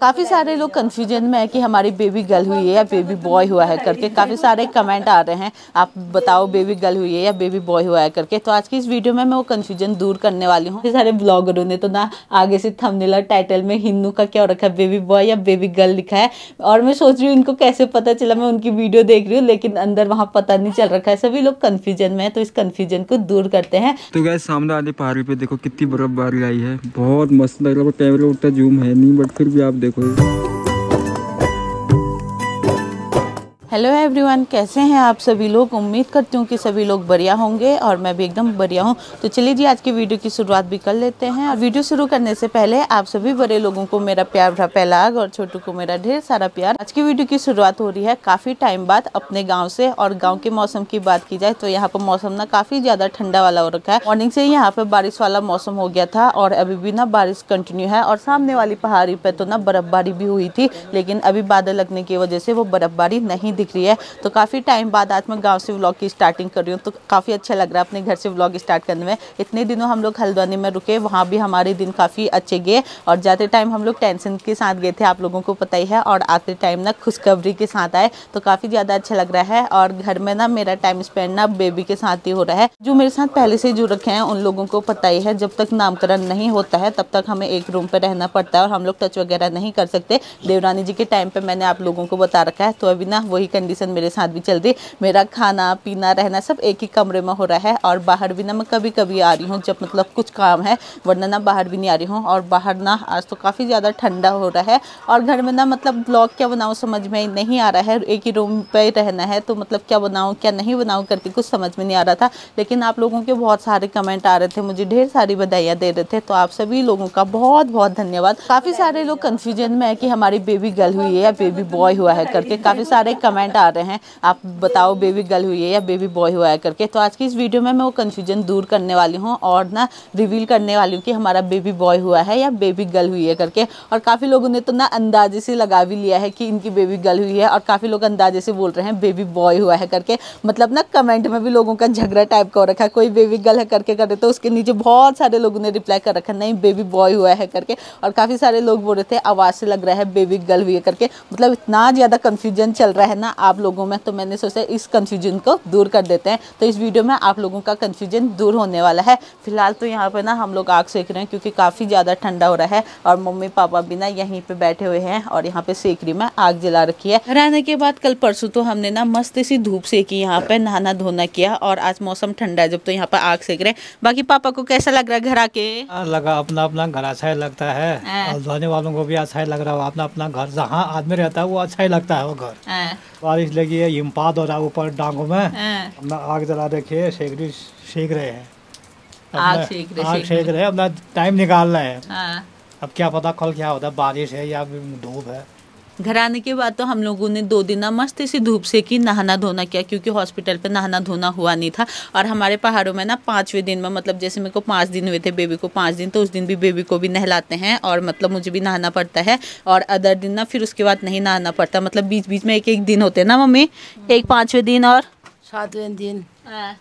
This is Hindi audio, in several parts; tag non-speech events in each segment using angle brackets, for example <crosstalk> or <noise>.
काफ़ी सारे लोग कंफ्यूजन में है कि हमारी बेबी गर्ल हुई है या बेबी बॉय हुआ है करके काफ़ी सारे कमेंट आ रहे हैं आप बताओ बेबी गर्ल हुई है या बेबी बॉय हुआ है करके तो आज की इस वीडियो में मैं वो कन्फ्यूजन दूर करने वाली हूँ सारे ब्लॉगरों ने तो ना आगे से थंबनेल और टाइटल में हिंदू का क्या रखा है बेबी बॉय या बेबी गर्ल लिखा है और मैं सोच रही हूँ इनको कैसे पता चला मैं उनकी वीडियो देख रही हूँ लेकिन अंदर वहाँ पता नहीं चल रखा है सभी लोग कन्फ्यूजन में है तो इस कन्फ्यूजन को दूर करते हैं तो क्या सामने वाली पहाड़ी पे देखो कितनी बर्फबारी आई है बहुत मस्त लग रहा है कैमरे उठता जूम है नहीं बट फिर भी आप देखो 归。हेलो एवरीवन कैसे हैं आप सभी लोग उम्मीद करती हूँ कि सभी लोग बढ़िया होंगे और मैं भी एकदम बढ़िया हूँ तो चलिए जी आज की वीडियो की शुरुआत भी कर लेते हैं और वीडियो शुरू करने से पहले आप सभी बड़े लोगों को मेरा प्यार भरा पैलाग और छोटू को मेरा ढेर सारा प्यार आज की वीडियो की शुरुआत हो रही है काफ़ी टाइम बाद अपने गाँव से और गाँव के मौसम की बात की जाए तो यहाँ पर मौसम ना काफ़ी ज़्यादा ठंडा वाला हो रखा है मॉर्निंग से ही यहाँ पर बारिश वाला मौसम हो गया था और अभी भी ना बारिश कंटिन्यू है और सामने वाली पहाड़ी पर तो ना बर्फबारी भी हुई थी लेकिन अभी बादल लगने की वजह से वो बर्फबारी नहीं दिख रही है तो काफ़ी टाइम बाद आज मैं गाँव से व्लॉग की स्टार्टिंग कर रही हूँ तो काफ़ी अच्छा लग रहा है अपने घर से व्लॉग स्टार्ट करने में इतने दिनों हम लोग हल्द्वानी में रुके वहाँ भी हमारे दिन काफ़ी अच्छे गए और जाते टाइम हम लोग टेंशन के साथ गए थे आप लोगों को पता ही है और आते टाइम ना खुशखबरी के साथ आए तो काफ़ी ज़्यादा अच्छा लग रहा है और घर में ना मेरा टाइम स्पेंड ना बेबी के साथ ही हो रहा है जो मेरे साथ पहले से जुड़ रखे हैं उन लोगों को पता ही है जब तक नामकरण नहीं होता है तब तक हमें एक रूम पर रहना पड़ता है और हम लोग टच वगैरह नहीं कर सकते देवरानी जी के टाइम पर मैंने आप लोगों को बता रखा है तो अभी ना वही कंडीशन मेरे साथ भी चल रही मेरा खाना पीना रहना सब एक ही कमरे में हो रहा है और बाहर भी ना मैं कभी कभी आ रही हूँ जब मतलब कुछ काम है वरना ना बाहर भी नहीं आ रही हूँ और बाहर ना आज तो काफ़ी ज़्यादा ठंडा हो रहा है और घर में ना मतलब ब्लॉग क्या बनाऊँ समझ में नहीं आ रहा है एक ही रूम पर रहना है तो मतलब क्या बनाऊँ क्या नहीं बनाऊँ करती कुछ समझ में नहीं आ रहा था लेकिन आप लोगों के बहुत सारे कमेंट आ रहे थे मुझे ढेर सारी बधाइयाँ दे रहे थे तो आप सभी लोगों का बहुत बहुत धन्यवाद काफ़ी सारे लोग कन्फ्यूजन में है कि हमारी बेबी गर्ल हुई है या बेबी बॉय हुआ है करके काफ़ी सारे कमेंट कमेंट आ रहे हैं आप बताओ बेबी गर्ल हुई है या बेबी बॉय हुआ है करके तो आज की इस वीडियो में मैं वो कन्फ्यूजन दूर करने वाली हूँ और ना रिवील करने वाली हूँ कि हमारा बेबी बॉय हुआ है या बेबी गर्ल हुई है करके और काफ़ी लोगों ने तो ना अंदाजे से लगा भी लिया है कि इनकी बेबी गर्ल हुई है और काफ़ी लोग अंदाजे से बोल रहे हैं बेबी बॉय हुआ है करके मतलब ना कमेंट में भी लोगों का झगड़ा टाइप का हो रखा है कोई बेबी गर्ल है करके कर रहे तो उसके नीचे बहुत सारे लोगों ने रिप्लाई कर रखा नहीं बेबी बॉय हुआ है करके और काफ़ी सारे लोग बोल रहे थे आवाज़ से लग रहा है बेबी गर्ल हुई है करके मतलब इतना ज़्यादा कन्फ्यूजन चल रहा है ना है आप लोगों में तो मैंने सोचा इस कन्फ्यूजन को दूर कर देते हैं तो इस वीडियो में आप लोगों का कन्फ्यूजन दूर होने वाला है फिलहाल तो यहाँ पर ना हम लोग आग सेक रहे हैं क्योंकि काफ़ी ज़्यादा ठंडा हो रहा है और मम्मी पापा भी ना यहीं पर बैठे हुए हैं और यहाँ पर सेकरी में आग जला रखी है रहने के बाद कल परसों तो हमने ना मस्त सी धूप सेकी यहाँ पर नहाना धोना किया और आज मौसम ठंडा है जब तो यहाँ पर आग सेक रहे हैं बाकी पापा को कैसा लग रहा है घर आके हाँ, लगा अपना अपना घर अच्छा ही लगता है हाँ। और धोने वालों को भी अच्छा ही लग रहा है अपना अपना घर जहाँ आदमी रहता है वो अच्छा ही लगता है वो घर हाँ। बारिश लगी है हिमपात हो रहा है ऊपर डांगों में हमने हाँ। आग जला रखी है रहे हैं आग रहे आग सेक रहे अपना टाइम निकालना है हाँ। अब क्या पता कल क्या होता है बारिश है या धूप है घर आने के बाद तो हम लोगों ने दो दिन मस्त इसी धूप से कि नहाना धोना किया क्योंकि हॉस्पिटल पे नहाना धोना हुआ नहीं था और हमारे पहाड़ों में ना पाँचवें दिन में मतलब जैसे मेरे को पाँच दिन हुए थे बेबी को पाँच दिन तो उस दिन भी बेबी को भी नहलाते हैं और मतलब मुझे भी नहाना पड़ता है और अदर दिन ना फिर उसके बाद नहीं नहाना पड़ता मतलब बीच बीच में एक एक दिन होते हैं ना मम्मी हम्म। एक पाँचवें दिन और सातवें दिन हाँ।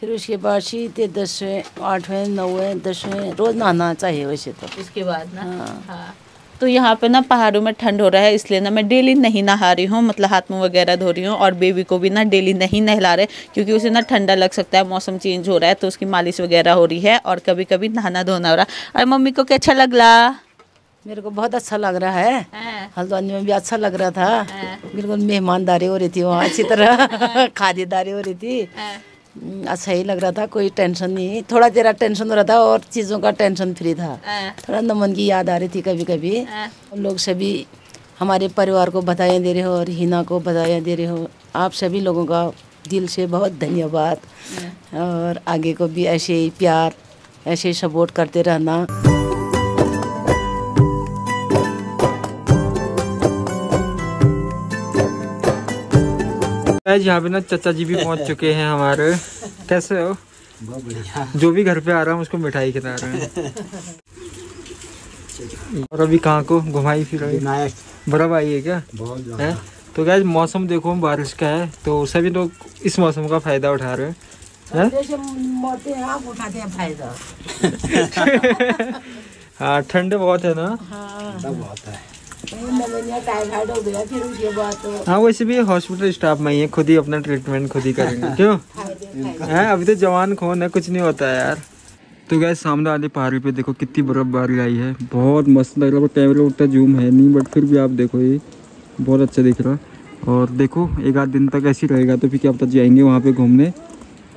फिर उसके बाद सीते दसवें आठवें नौवें दसवें रोज नहाना चाहिए वैसे तो उसके बाद ना हाँ।, हाँ। तो यहाँ पे ना पहाड़ों में ठंड हो रहा है इसलिए ना मैं डेली नहीं नहा रही हूँ मतलब हाथ मुँह वगैरह धो रही हूँ और बेबी को भी ना डेली नहीं नहला रहे क्योंकि उसे ना ठंडा लग सकता है मौसम चेंज हो रहा है तो उसकी मालिश वगैरह हो रही है और कभी कभी नहाना धोना हो रहा है और मम्मी को कैसा लग लगला मेरे को बहुत अच्छा लग रहा है हाँ। हल्द्वानी में भी अच्छा लग रहा था बिल्कुल हाँ। मेहमानदारी हो रही थी वहाँ अच्छी तरह हाँ। <laughs> खादीदारी हो रही थी हम्म, अच्छा ही लग रहा था कोई टेंशन नहीं थोड़ा जरा टेंशन हो रहा था और चीज़ों का टेंशन फ्री था थोड़ा नमन की याद आ रही थी कभी कभी लोग सभी हमारे परिवार को बधाइयाँ दे रहे हो और हिना को बधाइयाँ दे रहे हो आप सभी लोगों का दिल से बहुत धन्यवाद और आगे को भी ऐसे ही प्यार ऐसे ही सपोर्ट करते रहना गैस यहाँ पे ना चाचा जी भी पहुँच चुके हैं हमारे कैसे हो जो भी घर पे आ रहा हूँ उसको मिठाई खिला रहे हैं और अभी कहाँ को घुमाई फिर बर्फ आई है क्या है तो क्या मौसम देखो बारिश का है तो सभी लोग इस मौसम का फायदा उठा रहे हैं <laughs> हाँ ठंड बहुत है ना हाँ। बहुत है हाँ, हाँ वैसे भी हॉस्पिटल स्टाफ में ही है खुद ही अपना ट्रीटमेंट खुद ही करेंगे <laughs> क्यों हाँ, हाँ, है अभी तो जवान खून है कुछ नहीं होता यार तो गए सामने वाली पहाड़ी पे देखो कितनी बर्फबारी आई है बहुत मस्त लग रहा है कैमरे उठता जूम है नहीं बट फिर भी आप देखो ये बहुत अच्छा दिख रहा और देखो एक आध दिन तक ऐसे रहेगा तो फिर क्या पता जाएंगे वहाँ पे घूमने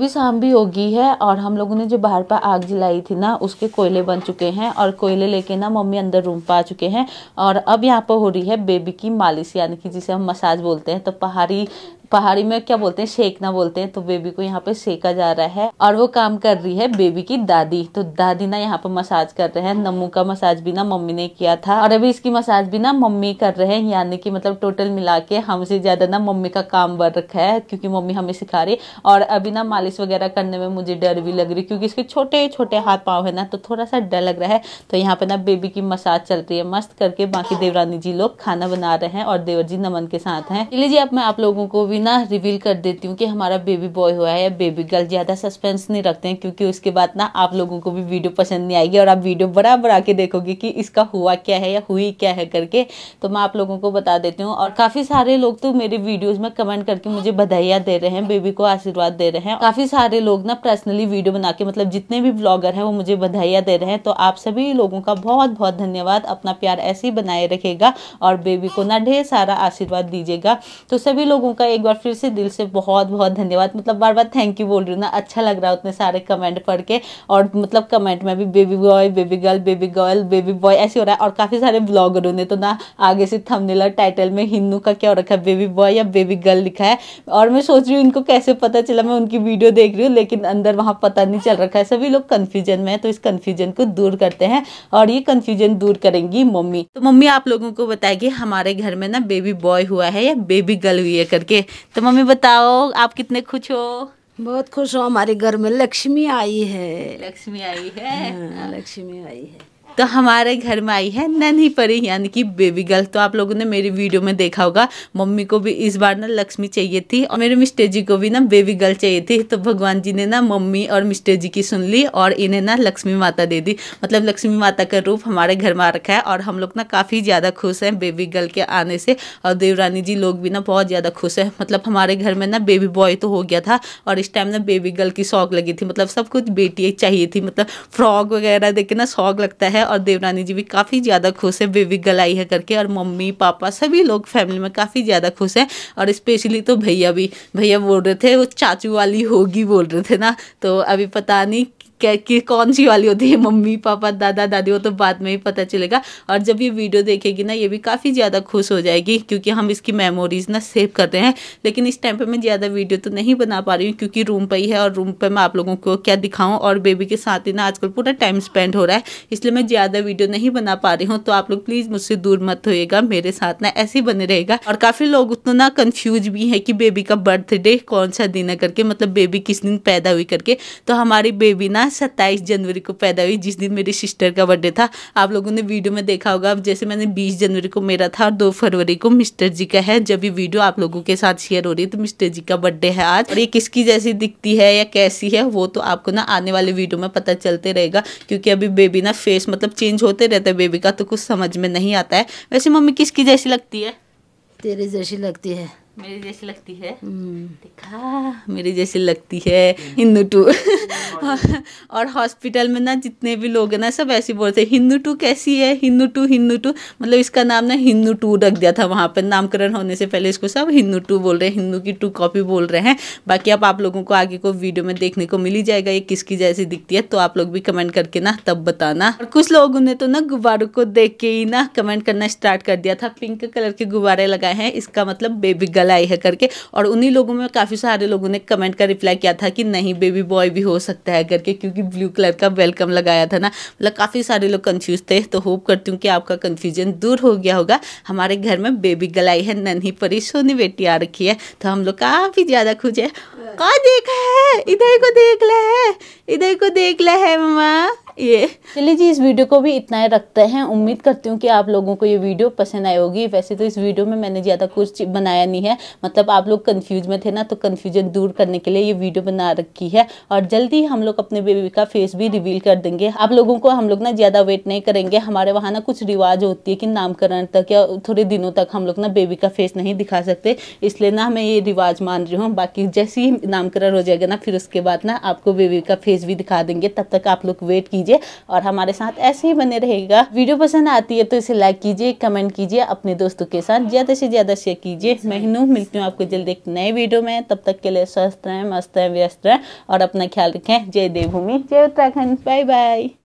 भी शाम भी होगी है और हम लोगों ने जो बाहर पर आग जलाई थी ना उसके कोयले बन चुके हैं और कोयले लेके ना मम्मी अंदर रूम पर आ चुके हैं और अब यहाँ पर हो रही है बेबी की मालिश यानी कि जिसे हम मसाज बोलते हैं तो पहाड़ी पहाड़ी में क्या बोलते हैं शेकना बोलते हैं तो बेबी को यहाँ पे सेका जा रहा है और वो काम कर रही है बेबी की दादी तो दादी ना यहाँ पे मसाज कर रहे हैं नमू का मसाज भी ना मम्मी ने किया था और अभी इसकी मसाज भी ना मम्मी कर रहे हैं यानी कि मतलब टोटल मिला के हमसे ज्यादा ना मम्मी का काम बढ़ रखा है क्योंकि मम्मी हमें सिखा रही और अभी ना मालिश वगैरह करने में मुझे डर भी लग रही क्योंकि इसके छोटे छोटे हाथ पाँव है ना तो थोड़ा सा डर लग रहा है तो यहाँ पे ना बेबी की मसाज चल रही है मस्त करके बाकी देवरानी जी लोग खाना बना रहे हैं और देवर जी नमन के साथ है इसलिए जी अब मैं आप लोगों को भी ना रिवील कर देती हूँ कि हमारा बेबी बॉय हुआ है या बेबी गर्ल ज़्यादा सस्पेंस नहीं रखते हैं क्योंकि उसके बाद ना आप लोगों को भी वीडियो पसंद नहीं आएगी और आप वीडियो बड़ा बड़ा के देखोगे कि इसका हुआ क्या है या हुई क्या है करके तो मैं आप लोगों को बता देती हूँ और काफ़ी सारे लोग तो मेरे वीडियोज़ में कमेंट करके मुझे बधाइयाँ दे रहे हैं बेबी को आशीर्वाद दे रहे हैं काफ़ी सारे लोग ना पर्सनली वीडियो बना के मतलब जितने भी ब्लॉगर हैं वो मुझे बधाइयाँ दे रहे हैं तो आप सभी लोगों का बहुत बहुत धन्यवाद अपना प्यार ऐसे ही बनाए रखेगा और बेबी को ना ढेर सारा आशीर्वाद दीजिएगा तो सभी लोगों का एक बार फिर से दिल से बहुत बहुत धन्यवाद मतलब बार बार थैंक यू बोल रही हूँ ना अच्छा लग रहा है उतने सारे कमेंट पढ़ के और मतलब कमेंट में भी baby boy baby girl baby girl baby boy ऐसे हो रहा है और काफ़ी सारे ब्लॉगरों ने तो ना आगे से थमनेला टाइटल में हिंदू का क्या हो रखा है बेबी बॉय या बेबी गर्ल लिखा है और मैं सोच रही हूँ इनको कैसे पता चला मैं उनकी वीडियो देख रही हूँ लेकिन अंदर वहाँ पता नहीं चल रखा है सभी लोग कन्फ्यूजन में है तो इस कन्फ्यूजन को दूर करते हैं और ये कन्फ्यूजन दूर करेंगी मम्मी तो मम्मी आप लोगों को बताएगी हमारे घर में ना बेबी बॉय हुआ है या बेबी गर्ल हुई है करके तो मम्मी बताओ आप कितने खुश हो बहुत खुश हो हमारे घर में लक्ष्मी आई है लक्ष्मी आई है हाँ, लक्ष्मी आई है तो हमारे घर में आई है नन्ही परी यानी कि बेबी गर्ल तो आप लोगों ने मेरी वीडियो में देखा होगा मम्मी को भी इस बार ना लक्ष्मी चाहिए थी और मेरे मिस्टर जी को भी ना बेबी गर्ल चाहिए थी तो भगवान जी ने ना मम्मी और मिस्टर जी की सुन ली और इन्हें ना लक्ष्मी माता दे दी मतलब लक्ष्मी माता का रूप हमारे घर में रखा है और हम लोग ना काफ़ी ज़्यादा खुश हैं बेबी गर्ल के आने से और देवरानी जी लोग भी ना बहुत ज़्यादा खुश हैं मतलब हमारे घर में ना बेबी बॉय तो हो गया था और इस टाइम ना बेबी गर्ल की शौक लगी थी मतलब सब कुछ बेटी चाहिए थी मतलब फ्रॉक वगैरह देखे ना शौक लगता है है और देवरानी जी भी काफ़ी ज़्यादा खुश है बेबी गलाई है करके और मम्मी पापा सभी लोग फैमिली में काफ़ी ज़्यादा खुश हैं और स्पेशली तो भैया भी भैया बोल रहे थे वो चाचू वाली होगी बोल रहे थे ना तो अभी पता नहीं क्या कि कौन सी वाली होती है मम्मी पापा दादा दादी वो तो बाद में ही पता चलेगा और जब ये वीडियो देखेगी ना ये भी काफ़ी ज़्यादा खुश हो जाएगी क्योंकि हम इसकी मेमोरीज ना सेव करते हैं लेकिन इस टाइम पर मैं ज़्यादा वीडियो तो नहीं बना पा रही हूँ क्योंकि रूम पर ही है और रूम पर मैं आप लोगों को क्या दिखाऊँ और बेबी के साथ ही ना आजकल पूरा टाइम स्पेंड हो रहा है इसलिए मैं ज़्यादा वीडियो नहीं बना पा रही हूँ तो आप लोग प्लीज़ मुझसे दूर मत होइएगा मेरे साथ ना ऐसे ही बने रहेगा और काफ़ी लोग उतना ना कन्फ्यूज भी हैं कि बेबी का बर्थडे कौन सा दिन है करके मतलब बेबी किस दिन पैदा हुई करके तो हमारी बेबी ना सत्ताईस जनवरी को पैदा हुई जिस दिन मेरी सिस्टर का बर्थडे था आप लोगों ने वीडियो में देखा होगा अब जैसे मैंने बीस जनवरी को मेरा था और दो फरवरी को मिस्टर जी का है जब ये वीडियो आप लोगों के साथ शेयर हो रही है तो मिस्टर जी का बर्थडे है आज और ये किसकी जैसी दिखती है या कैसी है वो तो आपको ना आने वाले वीडियो में पता चलते रहेगा क्योंकि अभी बेबी ना फेस मतलब चेंज होते रहता है बेबी का तो कुछ समझ में नहीं आता है वैसे मम्मी किसकी जैसी लगती है तेरे जैसी लगती है मेरी जैसी लगती है हम्म। देखा मेरी जैसी लगती है हिंदू टू <laughs> और हॉस्पिटल में ना जितने भी लोग हैं ना सब ऐसे बोलते हिंदू टू कैसी है हिंदू टू हिंदू टू मतलब इसका नाम ना हिंदू टू रख दिया था वहाँ पर नामकरण होने से पहले इसको सब हिंदू टू बोल रहे हैं हिंदू की टू कॉपी बोल रहे हैं बाकी अब आप लोगों को आगे को वीडियो में देखने को मिली जाएगा ये किसकी जैसी दिखती है तो आप लोग भी कमेंट करके ना तब बताना और कुछ लोगों ने तो ना गुब्बारों को देख के ही ना कमेंट करना स्टार्ट कर दिया था पिंक कलर के गुब्बारे लगाए हैं इसका मतलब बेबी निकल आई है करके और उन्हीं लोगों में काफ़ी सारे लोगों ने कमेंट का रिप्लाई किया था कि नहीं बेबी बॉय भी हो सकता है करके क्योंकि ब्लू कलर का वेलकम लगाया था ना मतलब काफ़ी सारे लोग कन्फ्यूज थे तो होप करती हूँ कि आपका कन्फ्यूजन दूर हो गया होगा हमारे घर में बेबी गलाई है नन्ही परी सोनी बेटी आ रखी है तो हम लोग काफ़ी ज़्यादा खुश है कहाँ देखा है इधर को देख ले है इधर को देख ले है मम्मा ये चलिए जी इस वीडियो को भी इतना ही रखते हैं उम्मीद करती हूँ कि आप लोगों को ये वीडियो पसंद आई होगी वैसे तो इस वीडियो में मैंने ज़्यादा कुछ बनाया नहीं है मतलब आप लोग कन्फ्यूज में थे ना तो कन्फ्यूजन दूर करने के लिए ये वीडियो बना रखी है और जल्दी हम लोग अपने बेबी का फेस भी रिवील कर देंगे आप लोगों को हम लोग ना ज़्यादा वेट नहीं करेंगे हमारे वहाँ ना कुछ रिवाज होती है कि नामकरण तक या थोड़े दिनों तक हम लोग ना बेबी का फेस नहीं दिखा सकते इसलिए ना मैं ये रिवाज मान रही हूँ बाकी जैसे ही नामकरण हो जाएगा ना फिर उसके बाद ना आपको बेबी का फेस भी दिखा देंगे तब तक आप लोग वेट कीजिए कीजिए और हमारे साथ ऐसे ही बने रहेगा वीडियो पसंद आती है तो इसे लाइक कीजिए कमेंट कीजिए अपने दोस्तों के साथ ज़्यादा से ज़्यादा शेयर कीजिए मैं हिनू मिलती हूँ आपको जल्द एक नए वीडियो में तब तक के लिए स्वस्थ रहें मस्त रहें व्यस्त रहें और अपना ख्याल रखें जय देवभूमि जय उत्तराखंड बाय बाय